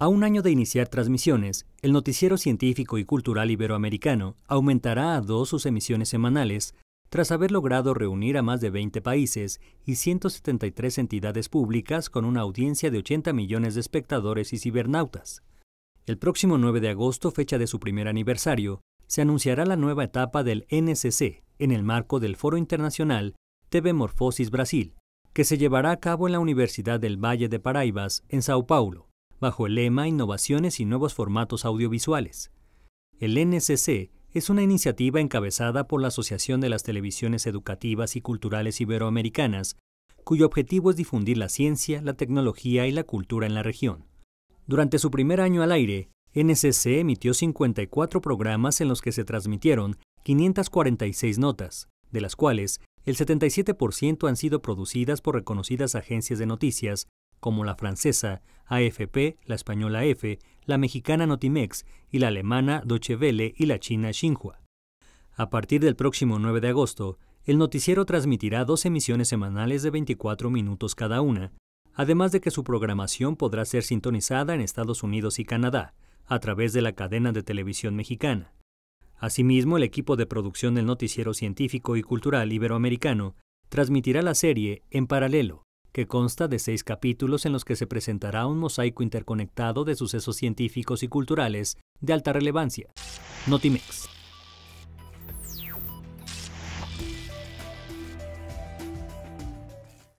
A un año de iniciar transmisiones, el noticiero científico y cultural iberoamericano aumentará a dos sus emisiones semanales, tras haber logrado reunir a más de 20 países y 173 entidades públicas con una audiencia de 80 millones de espectadores y cibernautas. El próximo 9 de agosto, fecha de su primer aniversario, se anunciará la nueva etapa del NSC en el marco del Foro Internacional TV Morfosis Brasil, que se llevará a cabo en la Universidad del Valle de Paraíbas, en Sao Paulo bajo el lema Innovaciones y nuevos formatos audiovisuales. El NSC es una iniciativa encabezada por la Asociación de las Televisiones Educativas y Culturales Iberoamericanas, cuyo objetivo es difundir la ciencia, la tecnología y la cultura en la región. Durante su primer año al aire, NSC emitió 54 programas en los que se transmitieron 546 notas, de las cuales el 77% han sido producidas por reconocidas agencias de noticias como la francesa AFP, la española F, la mexicana Notimex y la alemana Deutsche Welle y la china Xinhua. A partir del próximo 9 de agosto, el noticiero transmitirá dos emisiones semanales de 24 minutos cada una, además de que su programación podrá ser sintonizada en Estados Unidos y Canadá, a través de la cadena de televisión mexicana. Asimismo, el equipo de producción del noticiero científico y cultural iberoamericano transmitirá la serie en paralelo, que consta de seis capítulos en los que se presentará un mosaico interconectado de sucesos científicos y culturales de alta relevancia. Notimex.